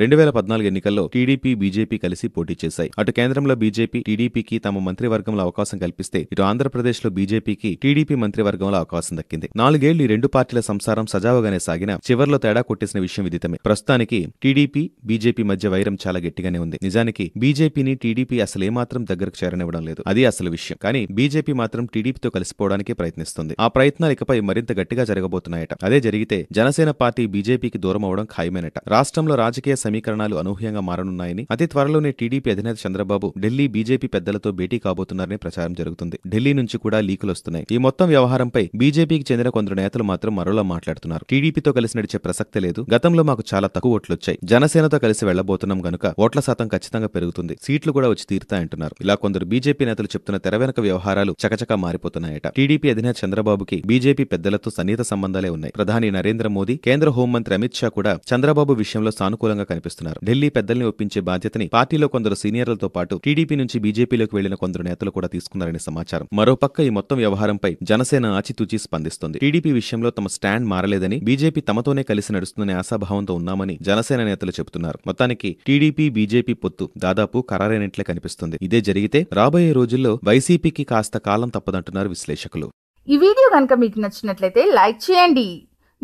రెండు వేల పద్నాలుగు ఎన్నికల్లో టీడీపీ బీజేపీ కలిసి పోటీ చేశాయి అటు కేంద్రంలో బీజేపీ టీడీపీకి తమ మంత్రివర్గంలో అవకాశం కల్పిస్తే ఇటు ఆంధ్రప్రదేశ్లో బీజేపీకి టీడీపీ మంత్రివర్గంలో అవకాశం దక్కింది నాలుగేళ్లు ఈ రెండు పార్టీల సంసారం సజావుగానే సాగిన చివర్లో తేడా కొట్టేసిన విషయం విదితమే ప్రస్తుతానికి టీడీపీ బీజేపీ మధ్య వైరం చాలా గట్టిగానే ఉంది నిజానికి బీజేపీని టీడీపీ అసలు ఏమాత్రం దగ్గరకు చేరనివ్వడం లేదు అది అసలు విషయం కానీ బీజేపీ మాత్రం టీడీపీతో కలిసిపోవడానికి ప్రయత్నిస్తుంది ఆ ప్రయత్నాలు ఇకపై మరింత గట్టిగా జరగబోతున్నాయట అదే జరిగితే జనసేన పార్టీ బీజేపీకి దూరం అవడం ఖాయమేనట రాష్ట్రంలో రాజకీయ సమీకరణాలు అనూహ్యంగా మారనున్నాయని అతి త్వరలోనే టీడీపీ అధినేత చంద్రబాబు ఢిల్లీ బీజేపీ పెద్దలతో భేటీ కాబోతున్నారని ప్రచారం జరుగుతుంది ఢిల్లీ నుంచి కూడా లీకులు వస్తున్నాయి ఈ మొత్తం వ్యవహారంపై బీజేపీకి చెందిన కొందరు నేతలు మాత్రం మరోలా మాట్లాడుతున్నారు టీడీపీతో కలిసి నడిచే ప్రసక్తి లేదు గతంలో మాకు చాలా తక్కువ ఓట్లు వచ్చాయి జనసేనతో కలిసి వెళ్లబోతున్నాం గనుక ఓట్ల శాతం ఖచ్చితంగా పెరుగుతుంది సీట్లు కూడా వచ్చి తీరుతాయంటున్నారు ఇలా కొందరు బీజేపీ నేతలు చెప్తున్న తెర వెనక వ్యవహారాలు చకచకా మారిపోతున్నాయట టీడీపీ అధినేత చంద్రబాబుకి బీజేపీ పెద్దలతో సన్నిహిత సంబంధాలే ఉన్నాయి ప్రధాని నరేంద్ర మోదీ కేంద్ర హోంమంత్రి అమిత్ షా కూడా చంద్రబాబు విషయంలో సానుకూలంగా కనిపిస్తున్నారు ఢిల్లీ పెద్దల్ని ఒప్పించే బాధ్యతని పార్టీలో కొందరు సీనియర్లతో పాటు టీడీపీ నుంచి బీజేపీలోకి వెళ్లిన కొందరు నేతలు కూడా తీసుకున్నారని సమాచారం మరోపక్క ఈ మొత్తం వ్యవహారంపై జనసేన ఆచితూచి స్పందిస్తుంది టీడీపీ విషయంలో తమ స్టాండ్ మారలేదని బీజేపీ తమతోనే కలిసి నడుస్తుందనే ఆశాభావంతో ఉన్నామని జనసేన నేతలు చెబుతున్నారు మొత్తానికి టీడీపీ బీజేపీ పొత్తు దాదాపు ఖరారైనట్లే కనిపిస్తుంది ఇదే జరిగితే రాబోయే రోజుల్లో వైసీపీకి కాస్త కాలం తప్పదంటున్నారు విశ్లేషకులు ఈ వీడియో కనుక మీకు నచ్చినట్లయితే లైక్ చేయండి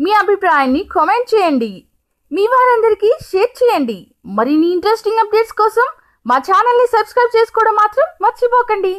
మీ అభిప్రాయాన్ని కామెంట్ చేయండి మీ వారందరికీ షేర్ చేయండి మరిన్ని ఇంట్రెస్టింగ్ అప్డేట్స్ కోసం మా ఛానల్ని సబ్స్క్రైబ్ చేసుకోవడం మాత్రం మర్చిపోకండి